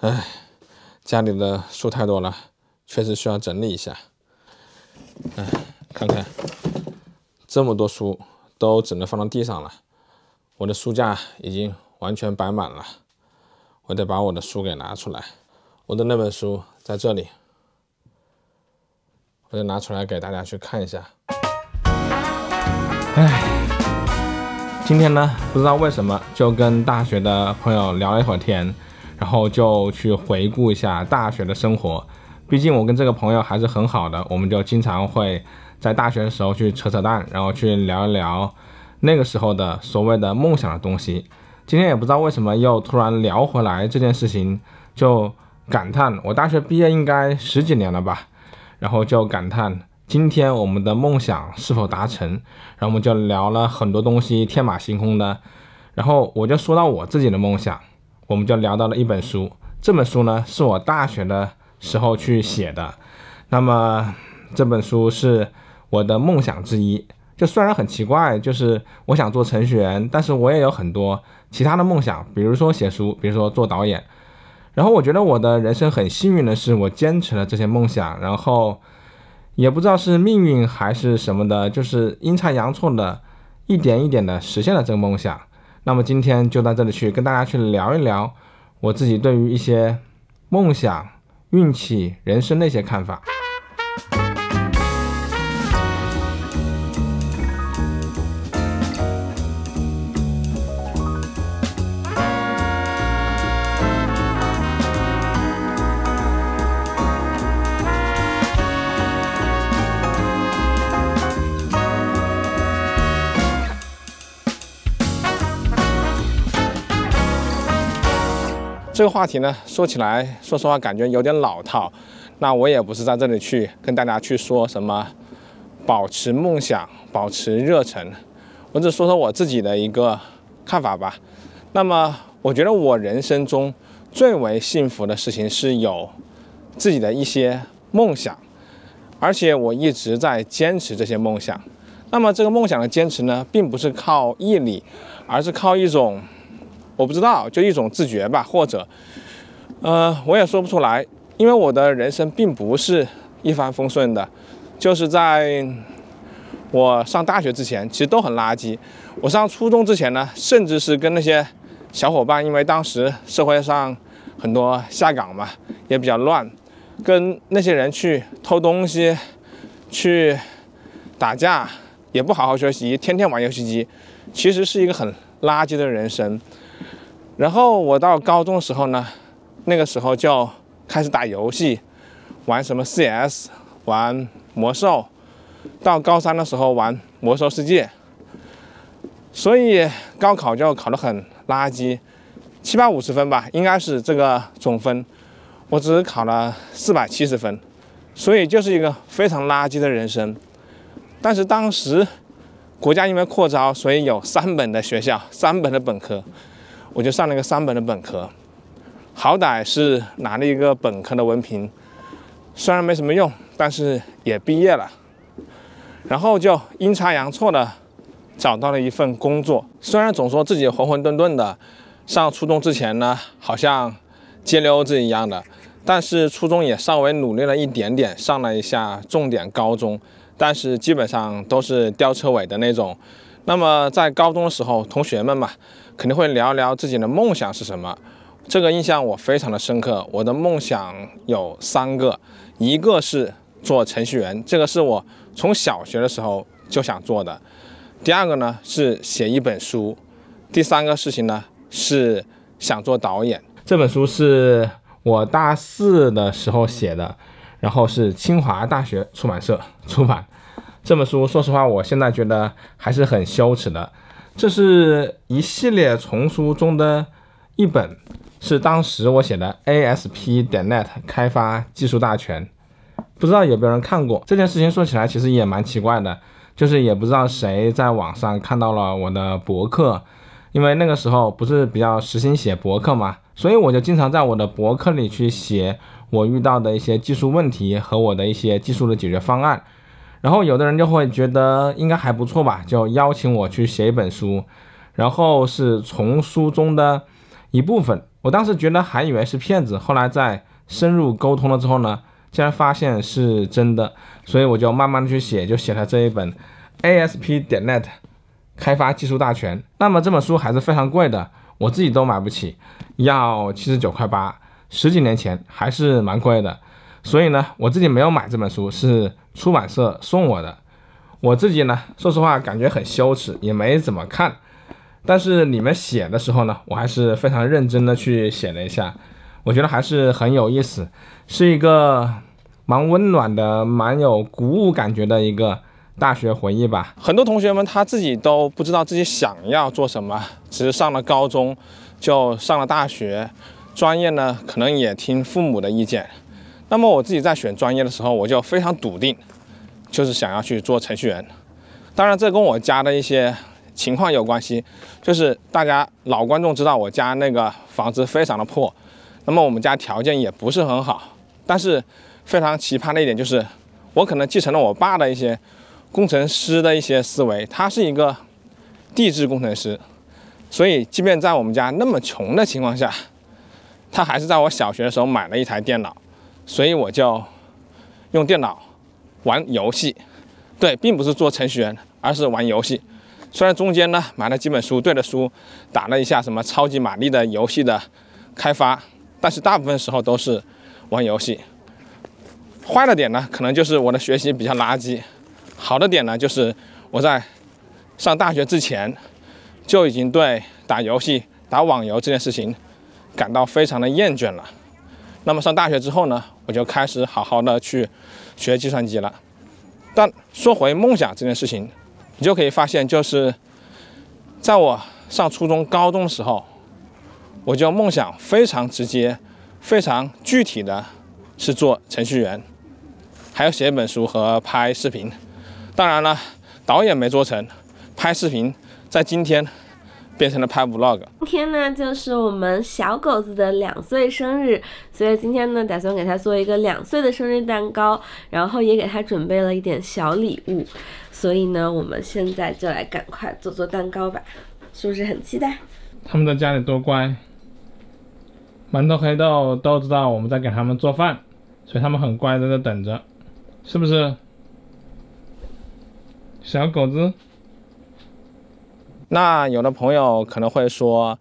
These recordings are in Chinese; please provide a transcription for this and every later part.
唉，家里的书太多了，确实需要整理一下。唉，看看这么多书都只能放到地上了，我的书架已经完全摆满了。我得把我的书给拿出来。我的那本书在这里，我就拿出来给大家去看一下。唉，今天呢，不知道为什么就跟大学的朋友聊了一会儿天。然后就去回顾一下大学的生活，毕竟我跟这个朋友还是很好的，我们就经常会在大学的时候去扯扯淡，然后去聊一聊那个时候的所谓的梦想的东西。今天也不知道为什么又突然聊回来这件事情，就感叹我大学毕业应该十几年了吧，然后就感叹今天我们的梦想是否达成，然后我们就聊了很多东西，天马行空的，然后我就说到我自己的梦想。我们就聊到了一本书，这本书呢是我大学的时候去写的，那么这本书是我的梦想之一。就虽然很奇怪，就是我想做程序员，但是我也有很多其他的梦想，比如说写书，比如说做导演。然后我觉得我的人生很幸运的是，我坚持了这些梦想，然后也不知道是命运还是什么的，就是阴差阳错的，一点一点的实现了这个梦想。那么今天就到这里去跟大家去聊一聊，我自己对于一些梦想、运气、人生的一些看法。这个话题呢，说起来，说实话，感觉有点老套。那我也不是在这里去跟大家去说什么，保持梦想，保持热忱。我只说说我自己的一个看法吧。那么，我觉得我人生中最为幸福的事情是有自己的一些梦想，而且我一直在坚持这些梦想。那么，这个梦想的坚持呢，并不是靠毅力，而是靠一种。我不知道，就一种自觉吧，或者，呃，我也说不出来，因为我的人生并不是一帆风顺的，就是在我上大学之前，其实都很垃圾。我上初中之前呢，甚至是跟那些小伙伴，因为当时社会上很多下岗嘛，也比较乱，跟那些人去偷东西，去打架，也不好好学习，天天玩游戏机，其实是一个很垃圾的人生。然后我到高中的时候呢，那个时候就开始打游戏，玩什么 CS，玩魔兽，到高三的时候玩魔兽世界。所以高考就考得很垃圾，七八五十分吧，应该是这个总分，我只考了四百七十分，所以就是一个非常垃圾的人生。但是当时国家因为扩招，所以有三本的学校，三本的本科。我就上了一个三本的本科，好歹是拿了一个本科的文凭，虽然没什么用，但是也毕业了。然后就阴差阳错的找到了一份工作，虽然总说自己混混沌沌的，上初中之前呢好像街溜子一样的，但是初中也稍微努力了一点点，上了一下重点高中，但是基本上都是吊车尾的那种。那么在高中的时候，同学们嘛肯定会聊聊自己的梦想是什么。这个印象我非常的深刻。我的梦想有三个，一个是做程序员，这个是我从小学的时候就想做的；第二个呢是写一本书；第三个事情呢是想做导演。这本书是我大四的时候写的，然后是清华大学出版社出版。这本书，说实话，我现在觉得还是很羞耻的。这是一系列丛书中的，一本是当时我写的《ASP. 点 NET 开发技术大全》，不知道有没有人看过。这件事情说起来其实也蛮奇怪的，就是也不知道谁在网上看到了我的博客，因为那个时候不是比较时兴写博客嘛，所以我就经常在我的博客里去写我遇到的一些技术问题和我的一些技术的解决方案。然后有的人就会觉得应该还不错吧，就邀请我去写一本书，然后是从书中的一部分。我当时觉得还以为是骗子，后来在深入沟通了之后呢，竟然发现是真的，所以我就慢慢的去写，就写了这一本《ASP. 点 NET 开发技术大全》。那么这本书还是非常贵的，我自己都买不起，要七十九块八，十几年前还是蛮贵的。所以呢，我自己没有买这本书，是。出版社送我的，我自己呢，说实话感觉很羞耻，也没怎么看。但是你们写的时候呢，我还是非常认真的去写了一下，我觉得还是很有意思，是一个蛮温暖的、蛮有鼓舞感觉的一个大学回忆吧。很多同学们他自己都不知道自己想要做什么，只是上了高中就上了大学，专业呢可能也听父母的意见。那么我自己在选专业的时候，我就非常笃定，就是想要去做程序员。当然，这跟我家的一些情况有关系。就是大家老观众知道，我家那个房子非常的破，那么我们家条件也不是很好。但是非常奇葩的一点就是，我可能继承了我爸的一些工程师的一些思维。他是一个地质工程师，所以即便在我们家那么穷的情况下，他还是在我小学的时候买了一台电脑。所以我就用电脑玩游戏，对，并不是做程序员，而是玩游戏。虽然中间呢买了几本书，对着书，打了一下什么超级玛丽的游戏的开发，但是大部分时候都是玩游戏。坏了点呢，可能就是我的学习比较垃圾；好的点呢，就是我在上大学之前就已经对打游戏、打网游这件事情感到非常的厌倦了。那么上大学之后呢？我就开始好好的去学计算机了。但说回梦想这件事情，你就可以发现，就是在我上初中、高中的时候，我就梦想非常直接、非常具体的，是做程序员，还要写一本书和拍视频。当然了，导演没做成，拍视频在今天。变成了拍 vlog。今天呢，就是我们小狗子的两岁生日，所以今天呢，打算给他做一个两岁的生日蛋糕，然后也给他准备了一点小礼物。所以呢，我们现在就来赶快做做蛋糕吧，是不是很期待？他们在家里多乖，馒头、黑豆都知道我们在给他们做饭，所以他们很乖，在这等着，是不是？小狗子。那有的朋友可能会说，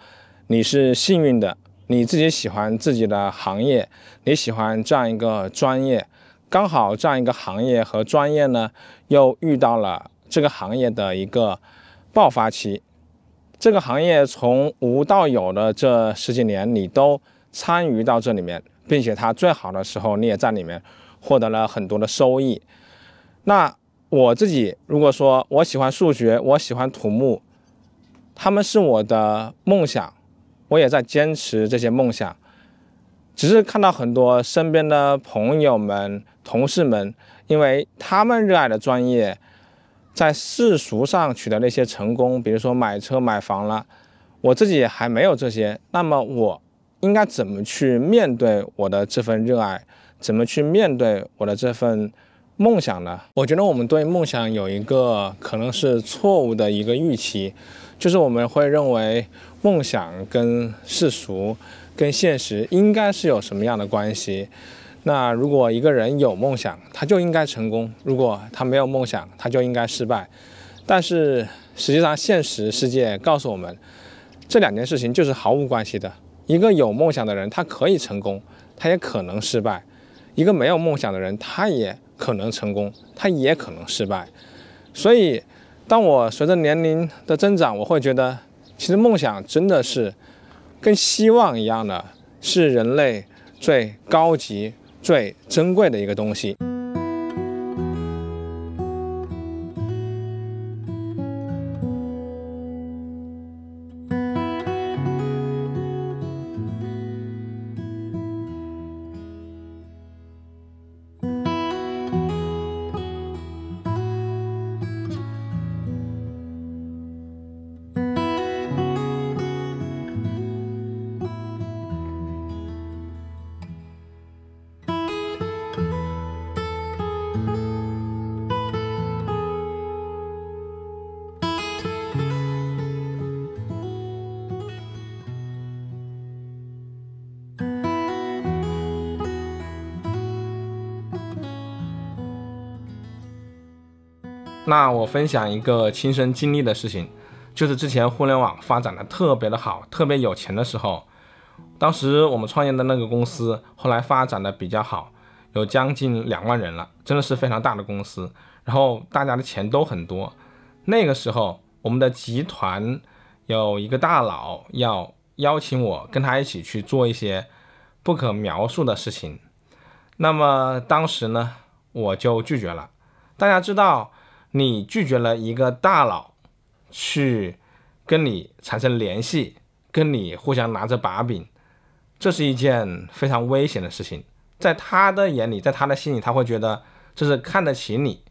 你是幸运的，你自己喜欢自己的行业，你喜欢这样一个专业，刚好这样一个行业和专业呢，又遇到了这个行业的一个爆发期，这个行业从无到有的这十几年，你都参与到这里面，并且它最好的时候，你也在里面获得了很多的收益。那我自己如果说我喜欢数学，我喜欢土木。他们是我的梦想，我也在坚持这些梦想。只是看到很多身边的朋友们、同事们，因为他们热爱的专业，在世俗上取得那些成功，比如说买车买房了，我自己还没有这些。那么我应该怎么去面对我的这份热爱？怎么去面对我的这份？梦想呢？我觉得我们对梦想有一个可能是错误的一个预期，就是我们会认为梦想跟世俗、跟现实应该是有什么样的关系。那如果一个人有梦想，他就应该成功；如果他没有梦想，他就应该失败。但是实际上，现实世界告诉我们，这两件事情就是毫无关系的。一个有梦想的人，他可以成功，他也可能失败；一个没有梦想的人，他也。可能成功，它也可能失败，所以，当我随着年龄的增长，我会觉得，其实梦想真的是跟希望一样的，是人类最高级、最珍贵的一个东西。那我分享一个亲身经历的事情，就是之前互联网发展的特别的好，特别有钱的时候，当时我们创业的那个公司后来发展的比较好，有将近两万人了，真的是非常大的公司。然后大家的钱都很多，那个时候我们的集团有一个大佬要邀请我跟他一起去做一些不可描述的事情，那么当时呢，我就拒绝了。大家知道。你拒绝了一个大佬，去跟你产生联系，跟你互相拿着把柄，这是一件非常危险的事情。在他的眼里，在他的心里，他会觉得这是看得起你。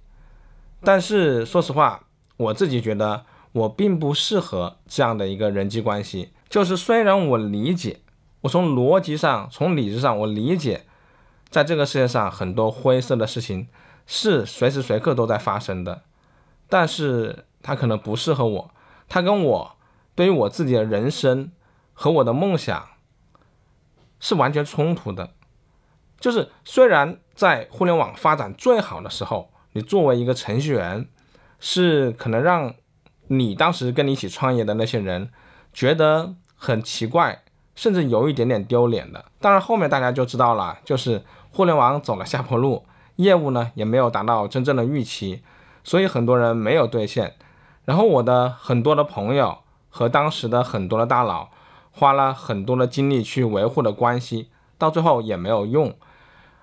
但是说实话，我自己觉得我并不适合这样的一个人际关系。就是虽然我理解，我从逻辑上、从理智上，我理解。在这个世界上，很多灰色的事情是随时随刻都在发生的，但是它可能不适合我，它跟我对于我自己的人生和我的梦想是完全冲突的。就是虽然在互联网发展最好的时候，你作为一个程序员，是可能让你当时跟你一起创业的那些人觉得很奇怪，甚至有一点点丢脸的。当然后面大家就知道了，就是。互联网走了下坡路，业务呢也没有达到真正的预期，所以很多人没有兑现。然后我的很多的朋友和当时的很多的大佬，花了很多的精力去维护的关系，到最后也没有用。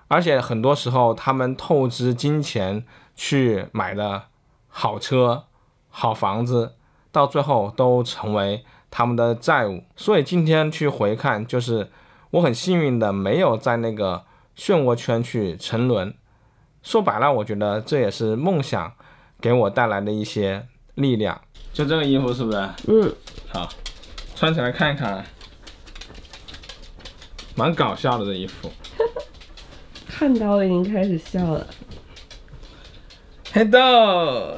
而且很多时候他们透支金钱去买的好车、好房子，到最后都成为他们的债务。所以今天去回看，就是我很幸运的没有在那个。漩涡圈去沉沦，说白了，我觉得这也是梦想给我带来的一些力量。就这个衣服是不是？嗯，好，穿起来看一看，蛮搞笑的这衣服。看到了，已经开始笑了。黑豆，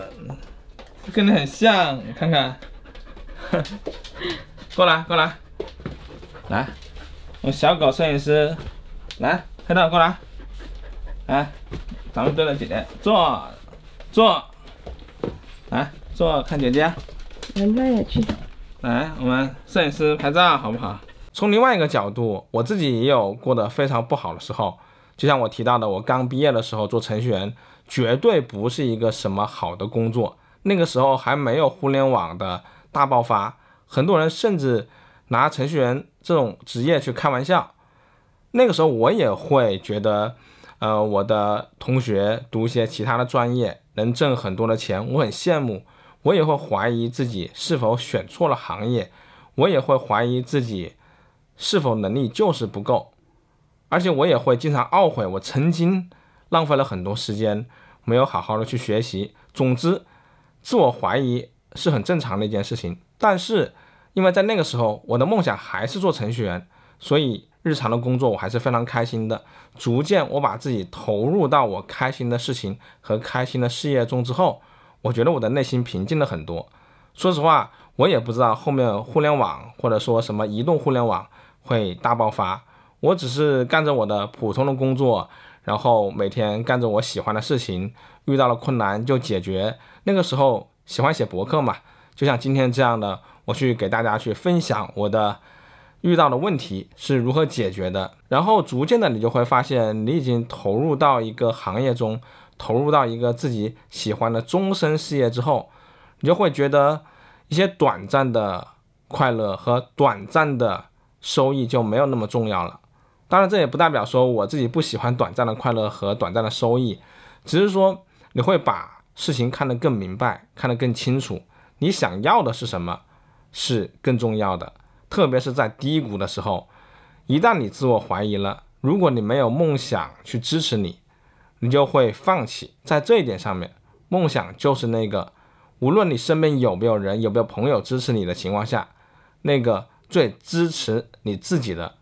跟得很像，看看。过来，过来，来，我小狗摄影师，来。黑道过来，来，咱们对着姐姐坐，坐，来坐，看姐姐，人家也去。来，我们摄影师拍照好不好？从另外一个角度，我自己也有过得非常不好的时候。就像我提到的，我刚毕业的时候做程序员，绝对不是一个什么好的工作。那个时候还没有互联网的大爆发，很多人甚至拿程序员这种职业去开玩笑。那个时候我也会觉得，呃，我的同学读一些其他的专业能挣很多的钱，我很羡慕。我也会怀疑自己是否选错了行业，我也会怀疑自己是否能力就是不够，而且我也会经常懊悔我曾经浪费了很多时间，没有好好的去学习。总之，自我怀疑是很正常的一件事情。但是，因为在那个时候我的梦想还是做程序员，所以。日常的工作我还是非常开心的。逐渐，我把自己投入到我开心的事情和开心的事业中之后，我觉得我的内心平静了很多。说实话，我也不知道后面互联网或者说什么移动互联网会大爆发。我只是干着我的普通的工作，然后每天干着我喜欢的事情，遇到了困难就解决。那个时候喜欢写博客嘛，就像今天这样的，我去给大家去分享我的。遇到的问题是如何解决的，然后逐渐的你就会发现，你已经投入到一个行业中，投入到一个自己喜欢的终身事业之后，你就会觉得一些短暂的快乐和短暂的收益就没有那么重要了。当然，这也不代表说我自己不喜欢短暂的快乐和短暂的收益，只是说你会把事情看得更明白，看得更清楚，你想要的是什么是更重要的。特别是在低谷的时候，一旦你自我怀疑了，如果你没有梦想去支持你，你就会放弃。在这一点上面，梦想就是那个无论你身边有没有人、有没有朋友支持你的情况下，那个最支持你自己的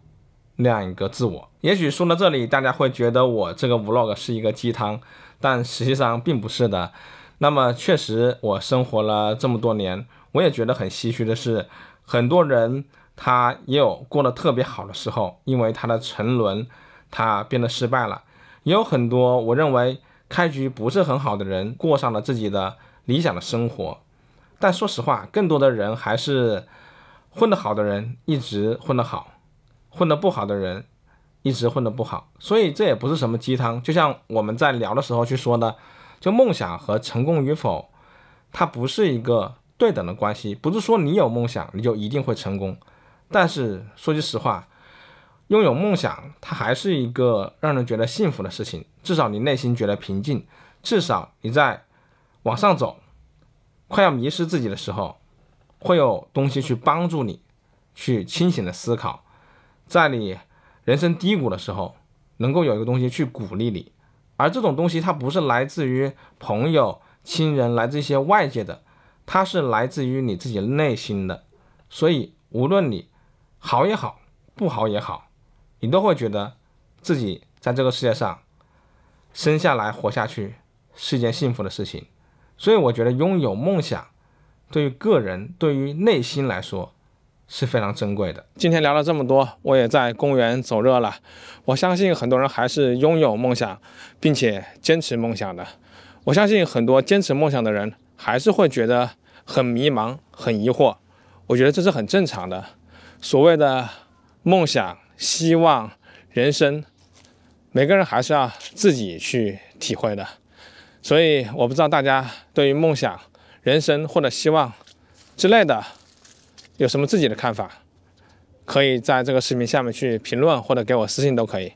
那样一个自我。也许说到这里，大家会觉得我这个 vlog 是一个鸡汤，但实际上并不是的。那么，确实我生活了这么多年，我也觉得很唏嘘的是。很多人他也有过得特别好的时候，因为他的沉沦，他变得失败了。也有很多我认为开局不是很好的人，过上了自己的理想的生活。但说实话，更多的人还是混得好的人一直混得好，混得不好的人一直混得不好。所以这也不是什么鸡汤。就像我们在聊的时候去说的，就梦想和成功与否，它不是一个。对等的关系，不是说你有梦想你就一定会成功。但是说句实话，拥有梦想，它还是一个让人觉得幸福的事情。至少你内心觉得平静，至少你在往上走，快要迷失自己的时候，会有东西去帮助你，去清醒的思考。在你人生低谷的时候，能够有一个东西去鼓励你，而这种东西它不是来自于朋友、亲人，来自一些外界的。它是来自于你自己内心的，所以无论你好也好，不好也好，你都会觉得自己在这个世界上生下来活下去是一件幸福的事情。所以我觉得拥有梦想对于个人、对于内心来说是非常珍贵的。今天聊了这么多，我也在公园走热了。我相信很多人还是拥有梦想，并且坚持梦想的。我相信很多坚持梦想的人。还是会觉得很迷茫、很疑惑，我觉得这是很正常的。所谓的梦想、希望、人生，每个人还是要自己去体会的。所以我不知道大家对于梦想、人生或者希望之类的有什么自己的看法，可以在这个视频下面去评论，或者给我私信都可以。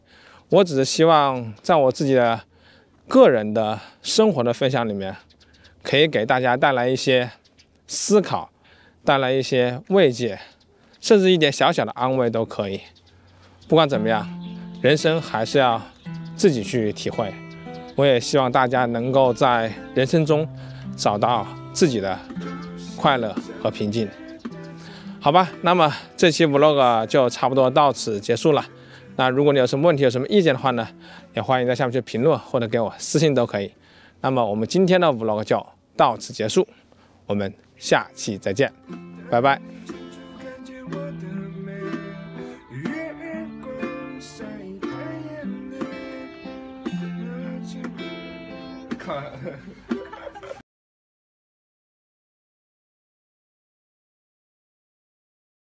我只是希望在我自己的个人的生活的分享里面。可以给大家带来一些思考，带来一些慰藉，甚至一点小小的安慰都可以。不管怎么样，人生还是要自己去体会。我也希望大家能够在人生中找到自己的快乐和平静。好吧，那么这期 vlog 就差不多到此结束了。那如果你有什么问题、有什么意见的话呢，也欢迎在下面去评论或者给我私信都可以。那么我们今天的 vlog 就。到此结束，我们下期再见，拜拜。